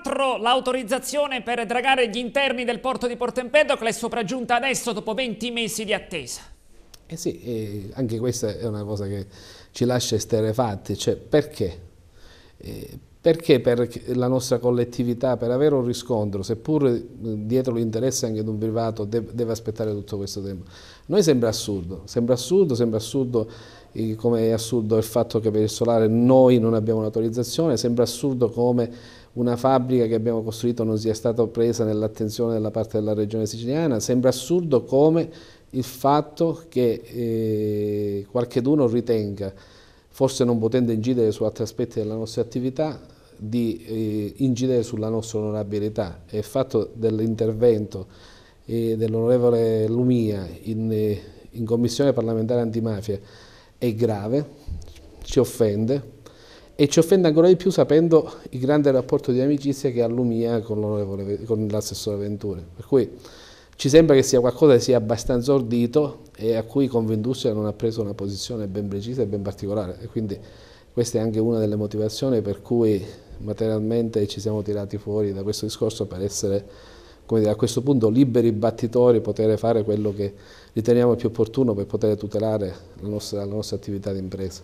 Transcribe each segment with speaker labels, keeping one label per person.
Speaker 1: Peraltro l'autorizzazione per dragare gli interni del porto di Porto Empedocle è sopraggiunta adesso dopo 20 mesi di attesa.
Speaker 2: Eh sì, eh, anche questa è una cosa che ci lascia esterefatti, cioè perché? Eh, perché per la nostra collettività, per avere un riscontro, seppur dietro l'interesse anche di un privato, deve aspettare tutto questo tempo? Noi sembra assurdo, sembra assurdo, sembra assurdo eh, come è assurdo il fatto che per il solare noi non abbiamo un'autorizzazione, sembra assurdo come una fabbrica che abbiamo costruito non sia stata presa nell'attenzione della parte della regione siciliana, sembra assurdo come il fatto che eh, qualcheduno ritenga, forse non potendo incidere su altri aspetti della nostra attività, di eh, incidere sulla nostra onorabilità e il fatto dell'intervento eh, dell'onorevole Lumia in, eh, in commissione parlamentare antimafia è grave, ci offende e ci offende ancora di più sapendo il grande rapporto di amicizia che ha l'UMIA con, con l'assessore Venturi. Per cui ci sembra che sia qualcosa che sia abbastanza ordito e a cui Convindustria non ha preso una posizione ben precisa e ben particolare. E quindi questa è anche una delle motivazioni per cui materialmente ci siamo tirati fuori da questo discorso per essere come dire, a questo punto liberi battitori, poter fare quello che riteniamo più opportuno per poter tutelare la nostra, la nostra attività di impresa.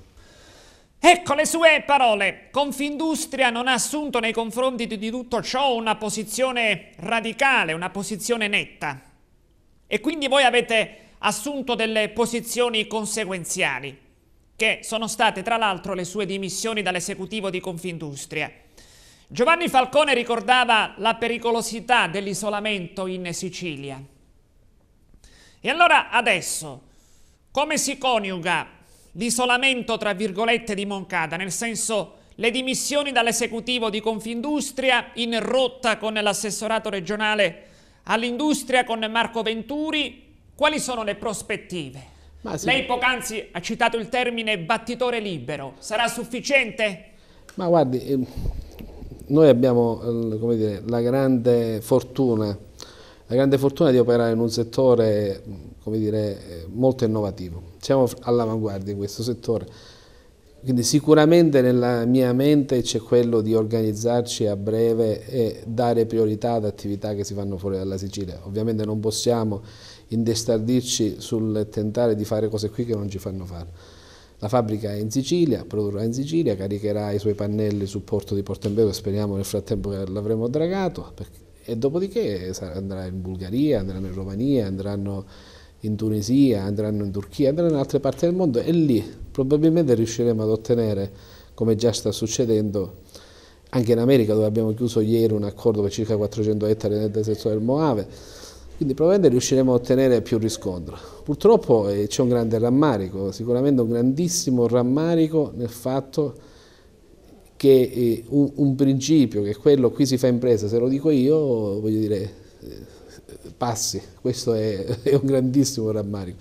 Speaker 1: Ecco le sue parole. Confindustria non ha assunto nei confronti di tutto ciò una posizione radicale, una posizione netta. E quindi voi avete assunto delle posizioni conseguenziali, che sono state tra l'altro le sue dimissioni dall'esecutivo di Confindustria. Giovanni Falcone ricordava la pericolosità dell'isolamento in Sicilia. E allora adesso, come si coniuga l'isolamento tra virgolette di Moncada, nel senso le dimissioni dall'esecutivo di Confindustria in rotta con l'assessorato regionale all'industria con Marco Venturi, quali sono le prospettive? Sì. Lei poc'anzi ha citato il termine battitore libero, sarà sufficiente?
Speaker 2: Ma guardi, ehm, noi abbiamo eh, dire, la grande fortuna la grande fortuna di operare in un settore dire, molto innovativo. Siamo all'avanguardia in questo settore. Quindi sicuramente nella mia mente c'è quello di organizzarci a breve e dare priorità ad attività che si fanno fuori dalla Sicilia. Ovviamente non possiamo indestardirci sul tentare di fare cose qui che non ci fanno fare. La fabbrica è in Sicilia, produrrà in Sicilia, caricherà i suoi pannelli sul porto di Porto Empedocle, speriamo nel frattempo che l'avremo dragato, perché e dopodiché andrà in Bulgaria, andranno in Romania, andranno in Tunisia, andranno in Turchia, andranno in altre parti del mondo e lì probabilmente riusciremo ad ottenere, come già sta succedendo, anche in America dove abbiamo chiuso ieri un accordo per circa 400 ettari nel deserto del Moave, quindi probabilmente riusciremo a ottenere più riscontro. Purtroppo eh, c'è un grande rammarico, sicuramente un grandissimo rammarico nel fatto che eh, un, un, principio, che quello qui si fa impresa, se lo dico io, voglio dire, eh, passi, questo è, è un grandissimo rammarico.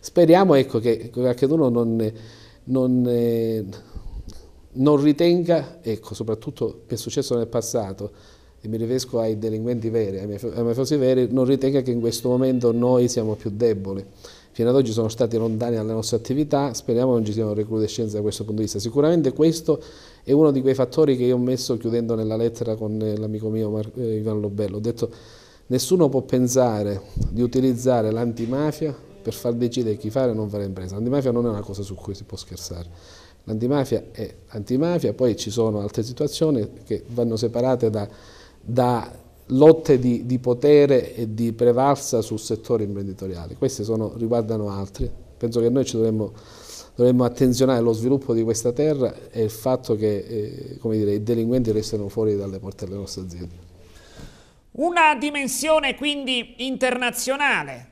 Speaker 2: Speriamo ecco, che qualcuno non, non, eh, non ritenga, ecco, soprattutto che è successo nel passato, e mi riferisco ai delinquenti veri, ai mafiosi veri, non ritenga che in questo momento noi siamo più deboli fino ad oggi sono stati lontani dalle nostre attività, speriamo non ci siano recrudescenze da questo punto di vista. Sicuramente questo è uno di quei fattori che io ho messo chiudendo nella lettera con eh, l'amico mio Mar eh, Ivan Lobello, ho detto nessuno può pensare di utilizzare l'antimafia per far decidere chi fare e non fare impresa. L'antimafia non è una cosa su cui si può scherzare. L'antimafia è antimafia, poi ci sono altre situazioni che vanno separate da, da lotte di, di, potere e di prevalsa sul settore imprenditoriale. Queste sono, riguardano altri. Penso che noi ci dovremmo, dovremmo attenzionare allo sviluppo di questa terra e il fatto che eh, dire, i delinquenti restano fuori dalle porte delle nostre aziende.
Speaker 1: Una dimensione quindi internazionale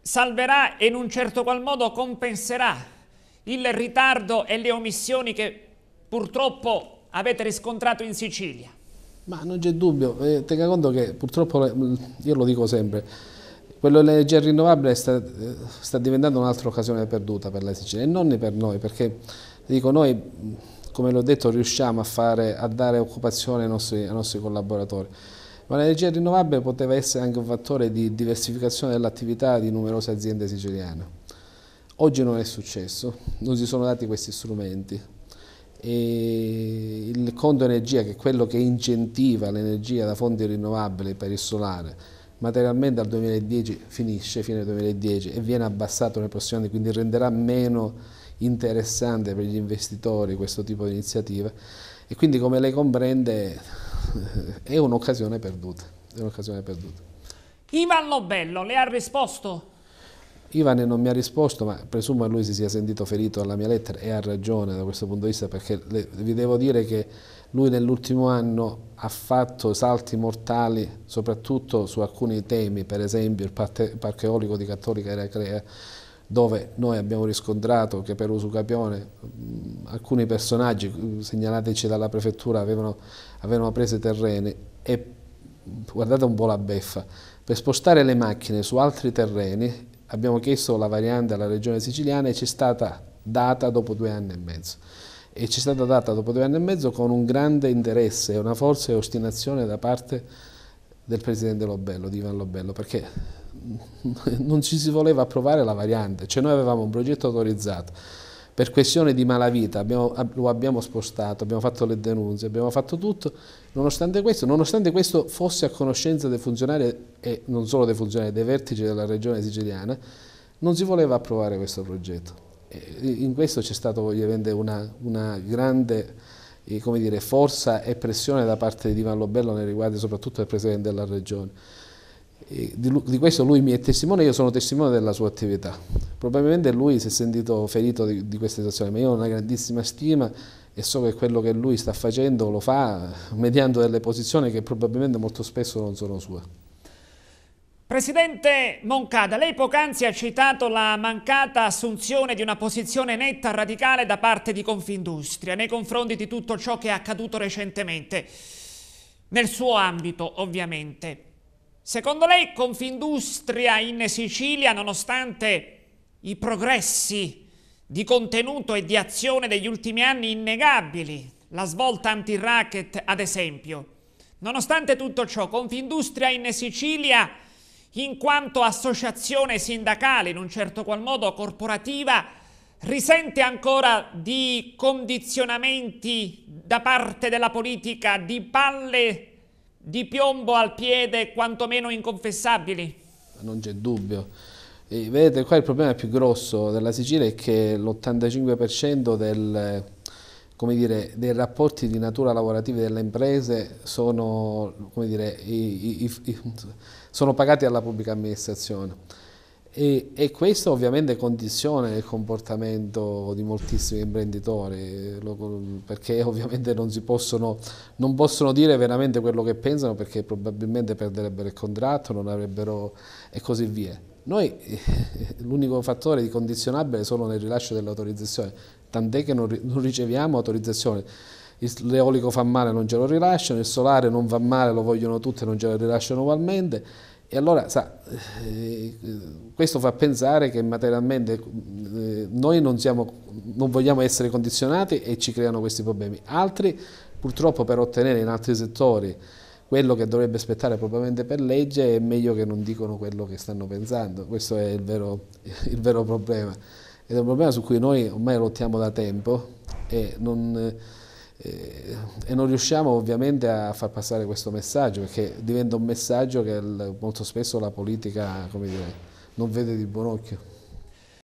Speaker 1: salverà e in un certo qual modo compenserà il ritardo e le omissioni che purtroppo avete riscontrato in Sicilia.
Speaker 2: Ma non c'è dubbio, eh, tenga conto che purtroppo, io lo dico sempre, quello dell'energia rinnovabile sta, eh, sta, diventando un'altra occasione perduta per la Sicilia e non per noi, perché dico noi, come l'ho detto, riusciamo a, fare, a dare occupazione ai nostri, ai nostri collaboratori ma l'energia rinnovabile poteva essere anche un fattore di diversificazione dell'attività di numerose aziende siciliane. Oggi non è successo, non si sono dati questi strumenti. E il conto energia, che è quello che incentiva l'energia da fonti rinnovabili per il solare, materialmente al 2010 finisce, fine 2010, e viene abbassato nei prossimi anni, quindi renderà meno interessante per gli investitori questo tipo di iniziativa. e quindi come lei comprende è un'occasione perduta, è un'occasione perduta.
Speaker 1: Ivan Lobello, le ha risposto?
Speaker 2: Ivan non mi ha risposto, ma presumo che lui si sia sentito ferito alla mia lettera e ha ragione da questo punto di vista perché le, vi devo dire che lui nell'ultimo anno ha fatto salti mortali soprattutto su alcuni temi, per esempio il parco eolico di Cattolica Eraclea, dove noi abbiamo riscontrato che per Usucapione alcuni personaggi segnalateci dalla prefettura avevano, avevano preso i terreni e guardate un po' la beffa, per spostare le macchine su altri terreni abbiamo chiesto la variante alla regione siciliana e ci è stata data dopo due anni e mezzo e ci è stata data dopo due anni e mezzo con un grande interesse una forza e ostinazione da parte del presidente Lobello, di Ivan Lobello, perché non ci si voleva approvare la variante, cioè noi avevamo un progetto autorizzato, per questione di malavita abbiamo, lo abbiamo spostato, abbiamo fatto le denunce, abbiamo fatto tutto, nonostante questo, nonostante questo fosse a conoscenza dei funzionari e non solo dei funzionari, dei vertici della regione siciliana, non si voleva approvare questo progetto. In questo c'è stata ovviamente una, una grande eh, dire, forza e pressione da parte di Van Lobello nei riguardi soprattutto del Presidente della Regione e di, questo lui mi è testimone, io sono testimone della sua attività. Probabilmente lui si è sentito ferito di, di questa situazione, ma io ho una grandissima stima e so che quello che lui sta facendo lo fa mediando delle posizioni che probabilmente molto spesso non sono sue.
Speaker 1: Presidente Moncada, lei poc'anzi ha citato la mancata assunzione di una posizione netta, radicale da parte di Confindustria nei confronti di tutto ciò che è accaduto recentemente, nel suo ambito ovviamente. Secondo lei Confindustria in Sicilia, nonostante i progressi di contenuto e di azione degli ultimi anni innegabili, la svolta anti-racket ad esempio, nonostante tutto ciò Confindustria in Sicilia in quanto associazione sindacale, in un certo qual modo corporativa, risente ancora di condizionamenti da parte della politica, di palle di piombo al piede quantomeno inconfessabili.
Speaker 2: Non c'è dubbio. E eh, vedete, qua il problema più grosso della Sicilia è che l'85% del, dire, dei rapporti di natura lavorativa delle imprese sono, dire, i, i, i, sono pagati alla pubblica amministrazione. E, e, questo ovviamente condiziona il comportamento di moltissimi imprenditori, perché ovviamente non, possono, non possono dire veramente quello che pensano perché probabilmente perderebbero il contratto, non avrebbero e così via. Noi l'unico fattore di condizionabile solo nel rilascio dell'autorizzazione, tant'è che non, non riceviamo autorizzazione l'eolico fa male non ce lo rilasciano, il solare non va male lo vogliono tutti e non ce lo rilasciano ugualmente e allora, sa, eh, questo fa pensare che materialmente eh, noi non, siamo, non vogliamo essere condizionati e ci creano questi problemi. Altri, purtroppo, per ottenere in altri settori quello che dovrebbe aspettare probabilmente per legge è meglio che non dicono quello che stanno pensando. Questo è il vero, il vero problema. Ed è un problema su cui noi ormai lottiamo da tempo e non... Eh, eh, e non riusciamo ovviamente a far passare questo messaggio perché diventa un messaggio che molto spesso la politica dire, non vede di buon occhio.